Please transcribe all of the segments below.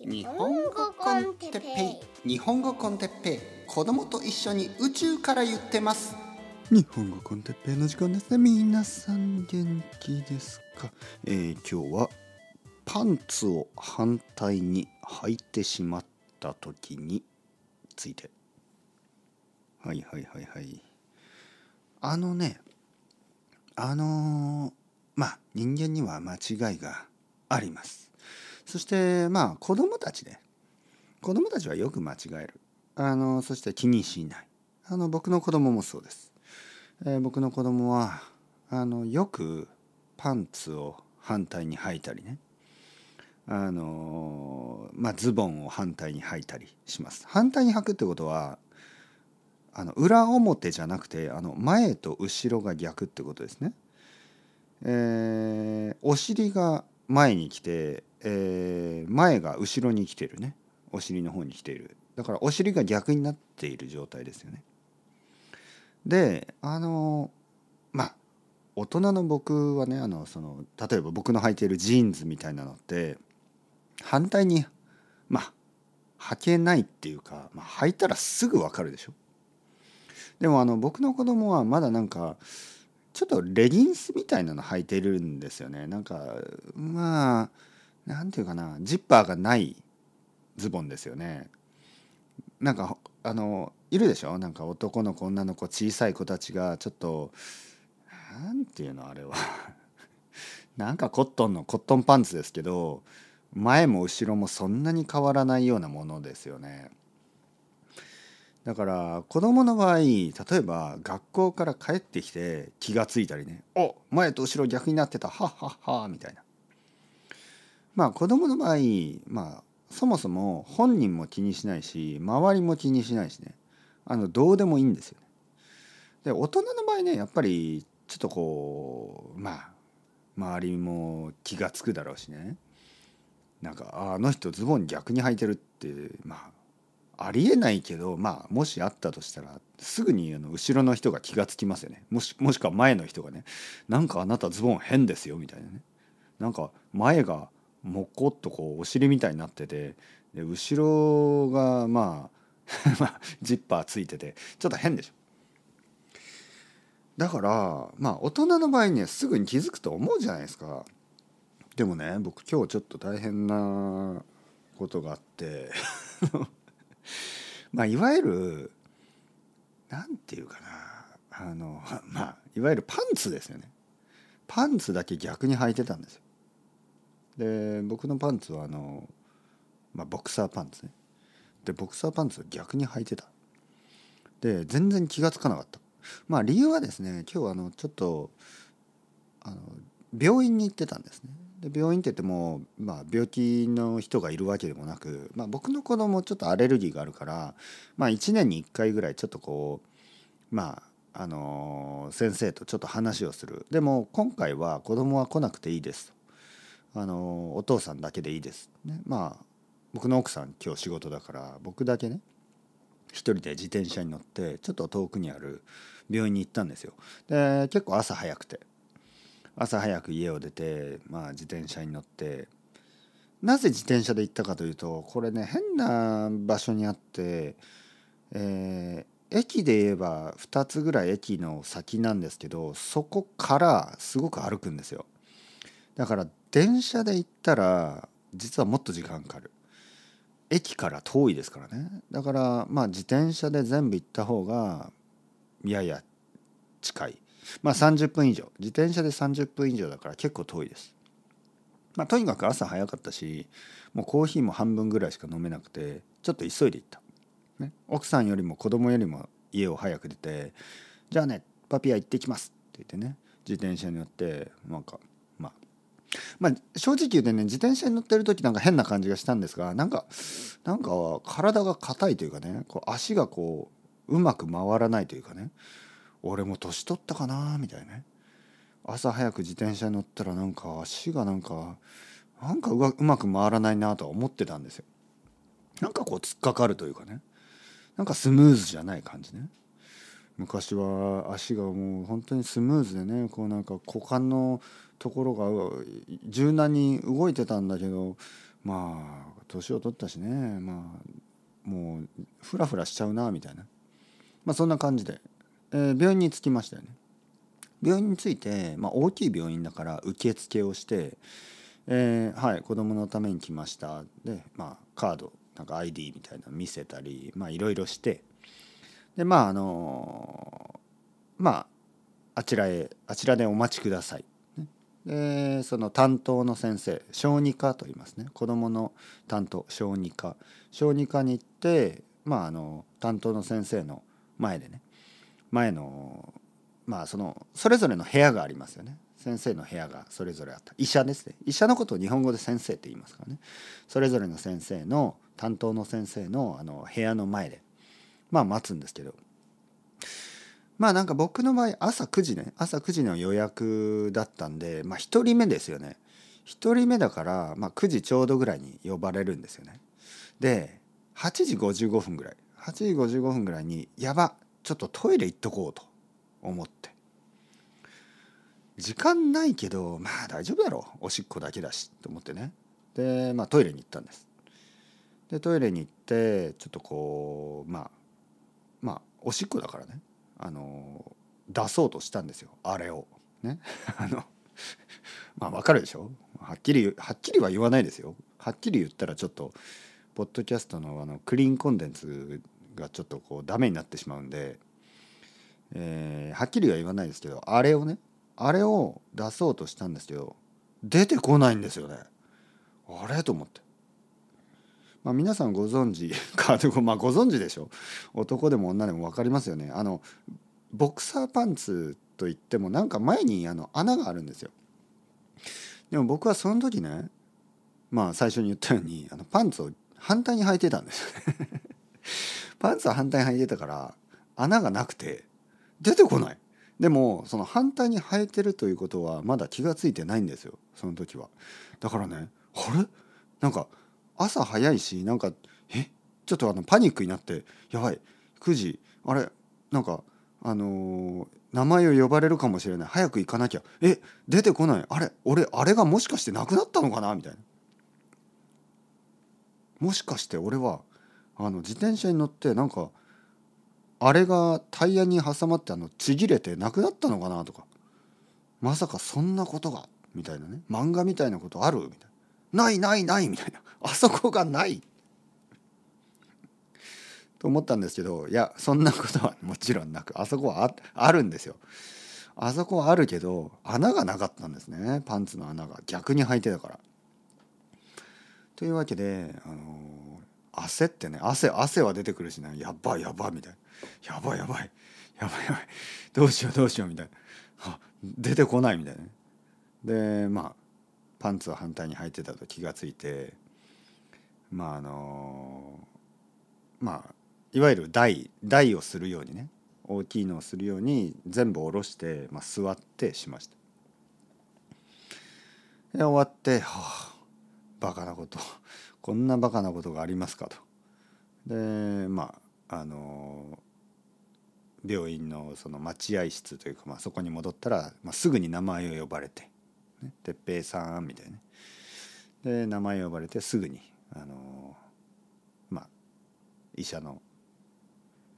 日本語コンテッペイ日本語コンテッペイ子供と一緒に宇宙から言ってます日本語コンテッペイの時間ですね皆さん元気ですか、えー、今日はパンツを反対に履いてしまった時についてはいはいはいはいあのねあのー、まあ人間には間違いがありますそしてまあ子どもたちね子供たちはよく間違えるあのそして気にしないあの僕の子供もそうです、えー、僕の子供はあのよくパンツを反対に履いたりねあのまあ、ズボンを反対に履いたりします反対に履くってことはあの裏表じゃなくてあの前と後ろが逆ってことですね。えー、お尻が前に来て、えー、前が後ろに来てるねお尻の方に来ているだからお尻が逆になっている状態ですよね。であのまあ大人の僕はねあのその例えば僕の履いているジーンズみたいなのって反対にまあ履けないっていうか、まあ、履いたらすぐ分かるでしょ。でもあの僕の子供はまだなんかちょっとレギンスみたいなの履いてるんですよねなんかまあなんていうかなジッパーがないズボンですよねなんかあのいるでしょなんか男の子女の子小さい子たちがちょっと何て言うのあれは なんかコットンのコットンパンツですけど前も後ろもそんなに変わらないようなものですよねだから子供の場合例えば学校から帰ってきて気が付いたりね「お前と後ろ逆になってたはっはっは」みたいなまあ子供の場合まあそもそも本人も気にしないし周りも気にしないしねあのどうでもいいんですよね。で大人の場合ねやっぱりちょっとこうまあ周りも気が付くだろうしねなんかあの人ズボン逆に履いてるってまあありえないけど、まあ、もしあったとしたらすぐにあの後ろの人が気がつきますよねもしもしくは前の人がね「なんかあなたズボン変ですよ」みたいなねなんか前がもこっとこうお尻みたいになっててで後ろがまあ ジッパーついててちょっと変でしょ。だからまあ大人の場合にはすぐに気づくと思うじゃないですか。でもね僕今日ちょっと大変なことがあって まあいわゆる何て言うかなあの まあいわゆるパンツですよねパンツだけ逆に履いてたんですよで僕のパンツはあの、まあ、ボクサーパンツねでボクサーパンツを逆に履いてたで全然気が付かなかったまあ理由はですね今日あのちょっとあの病院に行ってたんですねで病院って言っても、まあ、病気の人がいるわけでもなく、まあ、僕の子供ちょっとアレルギーがあるから、まあ、1年に1回ぐらいちょっとこうまああの先生とちょっと話をするでも今回は子供は来なくていいですあのお父さんだけでいいです、ね、まあ僕の奥さん今日仕事だから僕だけね一人で自転車に乗ってちょっと遠くにある病院に行ったんですよで結構朝早くて朝早く家を出て、まあ、自転車に乗ってなぜ自転車で行ったかというとこれね変な場所にあって、えー、駅で言えば2つぐらい駅の先なんですけどそこからすごく歩くんですよだから電車で行ったら実はもっと時間かかる駅から遠いですからねだからまあ自転車で全部行った方がやや近いまあ30分以上自転車で30分以上だから結構遠いです。まあ、とにかく朝早かったしもうコーヒーも半分ぐらいしか飲めなくてちょっと急いで行った、ね、奥さんよりも子供よりも家を早く出て「じゃあねパピア行ってきます」って言ってね自転車に乗ってなんかまあまあ正直言うてね自転車に乗ってる時なんか変な感じがしたんですがなんかなんか体が硬いというかねこう足がこううまく回らないというかね俺も年取ったかなみたいなね朝早く自転車に乗ったらなんか足がなんかなんかうまく回らないなとは思ってたんですよなんかこう突っかかるというかねなんかスムーズじゃない感じね昔は足がもう本当にスムーズでねこうなんか股間のところが柔軟に動いてたんだけどまあ年を取ったしねまあもうフラフラしちゃうなみたいなまあそんな感じでえー、病院に着きましたよね病院について、まあ、大きい病院だから受付をして、えー、はい子供のために来ましたで、まあ、カードなんか ID みたいなの見せたりいろいろしてでまああのー、まああちらへあちらでお待ちください、でその担当の先生小児科と言いますね子供の担当小児科小児科に行ってまああの担当の先生の前でね前のまあそのそれぞれの部屋がありますよね先生の部屋がそれぞれあった医者ですね医者のことを日本語で先生って言いますからねそれぞれの先生の担当の先生のあの部屋の前でまあ待つんですけどまあなんか僕の場合朝9時ね朝9時の予約だったんでまあ1人目ですよね1人目だからまあ9時ちょうどぐらいに呼ばれるんですよねで8時55分ぐらい8時55分ぐらいに「やばちょっとトイレ行っとこうと思って時間ないけどまあ大丈夫だろうおしっこだけだしと思ってねでまあトイレに行ったんですでトイレに行ってちょっとこうまあまあおしっこだからねあの出そうとしたんですよあれをね あのまあわかるでしょはっきりはっきりは言わないですよはっきり言ったらちょっとポッドキャストのあのクリーンコンテンツがちょっとこうダメになってしまうんで、えー、はっきりは言わないですけどあれをねあれを出そうとしたんですけど出てこないんですよねあれと思って。まあ、皆さんご存知 かとまあご存知でしょ男でも女でも分かりますよねあのボクサーパンツといってもなんか前にあの穴があるんですよでも僕はその時ねまあ最初に言ったようにあのパンツを反対に履いてたんですよねパンツは反対に履いてたから穴がなくて出てこないでもその反対に生えてるということはまだ気が付いてないんですよその時はだからねあれなんか朝早いしなんかえちょっとあのパニックになってやばい9時あれなんかあのー、名前を呼ばれるかもしれない早く行かなきゃえ出てこないあれ俺あれがもしかしてなくなったのかなみたいなもしかして俺はあの自転車に乗ってなんかあれがタイヤに挟まってあのちぎれてなくなったのかなとかまさかそんなことがみたいなね漫画みたいなことあるみたいなないないないみたいなあそこがないと思ったんですけどいやそんなことはもちろんなくあそこはあるんですよ。あそこはあるけど穴がなかったんですねパンツの穴が逆に履いてたから。というわけであのー焦ってね汗汗は出てくるしねやばいやばいみたいなやばいやばいやばいやばいどうしようどうしようみたいな出てこないみたいな、ね、でまあパンツは反対に履いてたと気が付いてまああのまあいわゆる台台をするようにね大きいのをするように全部下ろして、まあ、座ってしましたで終わって「はあバカなことこんなバカなことがありますかと。でまああの病院のその待合室というか、まあ、そこに戻ったら、まあ、すぐに名前を呼ばれて「哲、ね、平さん」みたいな、ね、で名前呼ばれてすぐにあのまあ医者の、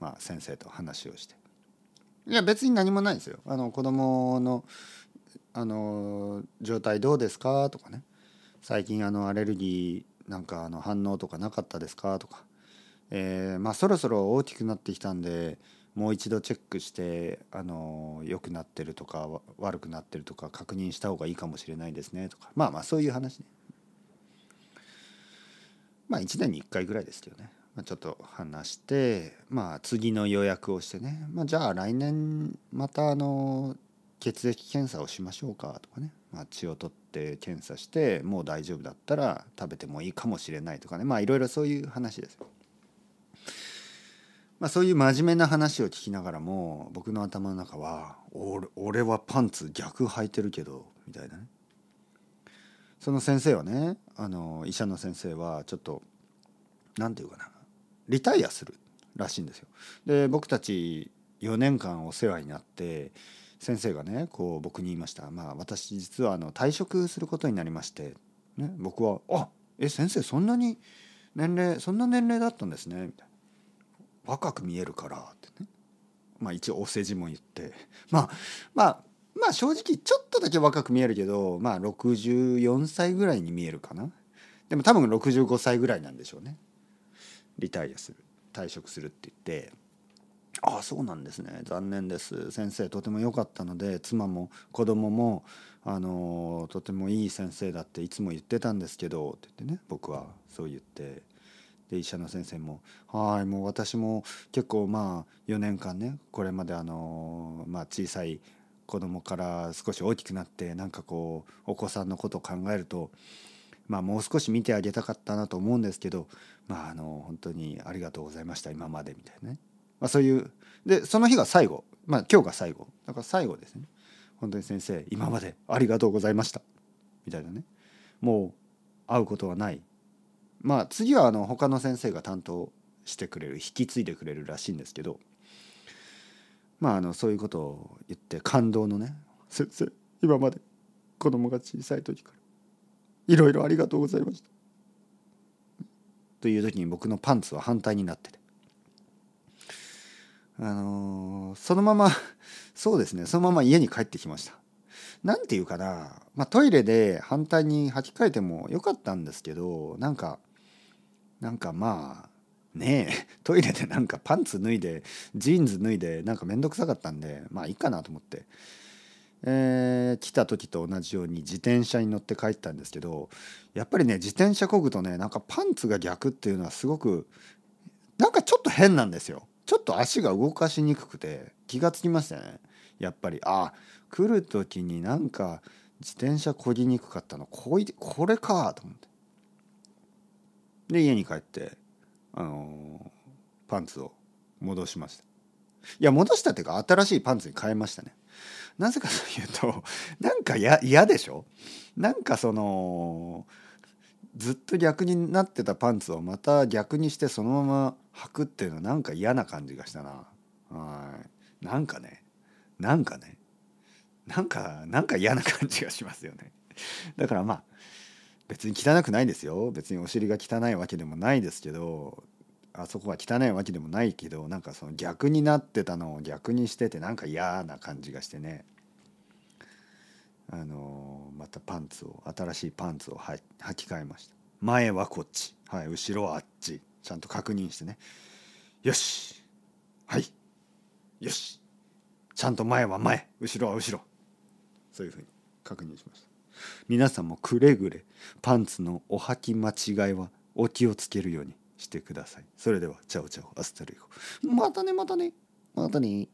まあ、先生と話をしていや別に何もないですよあの子供のあの状態どうですかとかね最近あのアレルギーなんかあの反応とかなかったですかとか、えー、まあそろそろ大きくなってきたんでもう一度チェックしてあの良くなってるとか悪くなってるとか確認した方がいいかもしれないですねとかまあまあそういう話ねまあ1年に1回ぐらいですけどね、まあ、ちょっと話してまあ次の予約をしてね、まあ、じゃあ来年またあの血液検査をしましょうかとかね、まあ、血を取ってって検査してもう大丈夫だったら食べてもいいかもしれないとかねまあいろいろそういう話です。まあ、そういう真面目な話を聞きながらも僕の頭の中は「俺俺はパンツ逆履いてるけど」みたいなねその先生はねあの医者の先生はちょっと何て言うかなリタイアするらしいんですよ。で僕たち4年間お世話になって先生がねこう僕に言いました「まあ、私実はあの退職することになりまして、ね、僕は「あえ先生そんなに年齢そんな年齢だったんですね」みたいな「若く見えるから」ってねまあ一応お世辞も言って まあまあまあ正直ちょっとだけ若く見えるけどまあ64歳ぐらいに見えるかなでも多分65歳ぐらいなんでしょうねリタイアする退職するって言って。ああそうなんですね残念です先生とても良かったので妻も子供もあのとてもいい先生だっていつも言ってたんですけどって言ってね僕はそう言ってで医者の先生も「はいもう私も結構まあ4年間ねこれまであの、まあ、小さい子供から少し大きくなってなんかこうお子さんのことを考えるとまあ、もう少し見てあげたかったなと思うんですけどまああの本当にありがとうございました今まで」みたいなね。まあ、そういうでその日が最後まあ今日が最後だから最後ですね本当に先生今までありがとうございましたみたいなねもう会うことはないまあ次はあの他の先生が担当してくれる引き継いでくれるらしいんですけどまああのそういうことを言って感動のね「先生今まで子供が小さい時からいろいろありがとうございました」という時に僕のパンツは反対になっててあのそのまま そうですねそのまま家に帰ってきました何て言うかな、まあ、トイレで反対に履き替えてもよかったんですけどなんかなんかまあねえ トイレでなんかパンツ脱いでジーンズ脱いでなんか面倒くさかったんでまあいいかなと思って、えー、来た時と同じように自転車に乗って帰ったんですけどやっぱりね自転車こぐとねなんかパンツが逆っていうのはすごくなんかちょっと変なんですよ。ちょっと足が動かしにくくて気がつきましたねやっぱりあ来る時になんか自転車こぎにくかったのこいこれかと思ってで家に帰ってあのー、パンツを戻しましたいや戻したっていうか新しいパンツに変えましたねなぜかというとなんか嫌でしょなんかそのずっと逆になってたパンツをまた逆にしてそのまま履くっていうのはなんか嫌な感じがしたなはいなんかねなんかねなんかなんか嫌な感じがしますよねだからまあ別に汚くないですよ別にお尻が汚いわけでもないですけどあそこは汚いわけでもないけどなんかその逆になってたのを逆にしててなんか嫌な感じがしてねあのまたパンツを新しいパンツをは履き替えました前はこっち、はい、後ろはあっちちゃんと確認してねよしはいよしちゃんと前は前後ろは後ろそういうふうに確認しました皆さんもくれぐれパンツのお履き間違いはお気をつけるようにしてくださいそれではチャオチャオアスタルイまたねまたねまたね